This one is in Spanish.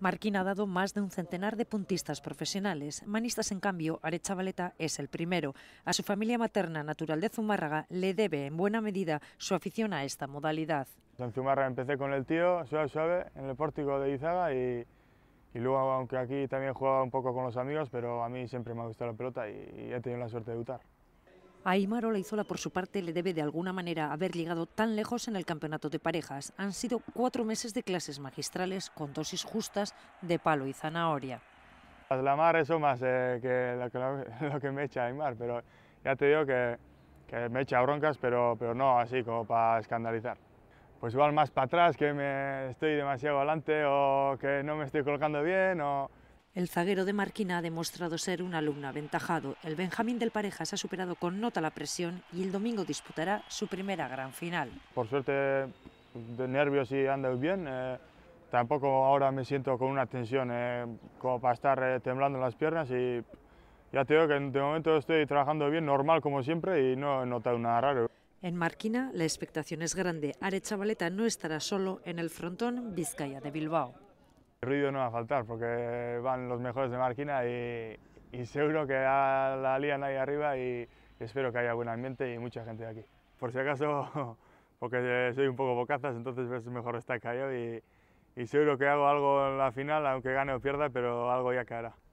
Marquín ha dado más de un centenar de puntistas profesionales. Manistas, en cambio, Arechavaleta es el primero. A su familia materna, natural de Zumárraga, le debe en buena medida su afición a esta modalidad. En Zumárraga empecé con el tío, suave, suave, en el pórtico de Izaga y, luego, aunque aquí también jugaba un poco con los amigos, pero a mí siempre me ha gustado la pelota y, he tenido la suerte de debutar. A Aymar Olaizola, por su parte, le debe de alguna manera haber llegado tan lejos en el campeonato de parejas. Han sido cuatro meses de clases magistrales con dosis justas de palo y zanahoria. La mar eso más eh, que, lo que, me echa Aymar, pero ya te digo que, me echa broncas, pero, pero no así como para escandalizar. Pues igual más para atrás, que me estoy demasiado adelante o que no me estoy colocando bien o... El zaguero de Marquina ha demostrado ser un alumno aventajado. El Benjamín del Parejas ha superado con nota la presión y el domingo disputará su primera gran final. Por suerte, de nervios y ando bien. Eh, tampoco ahora me siento con una tensión eh, como para estar eh, temblando las piernas y ya te que que este momento estoy trabajando bien, normal como siempre y no he notado nada raro. En Marquina la expectación es grande. Arechavaleta no estará solo en el frontón Vizcaya de Bilbao. El ruido no va a faltar porque van los mejores de máquina y, seguro que a la lían ahí arriba y espero que haya buen ambiente y mucha gente de aquí. Por si acaso, porque soy un poco bocazas, entonces es mejor está callado y, y seguro que hago algo en la final, aunque gane o pierda, pero algo ya caerá.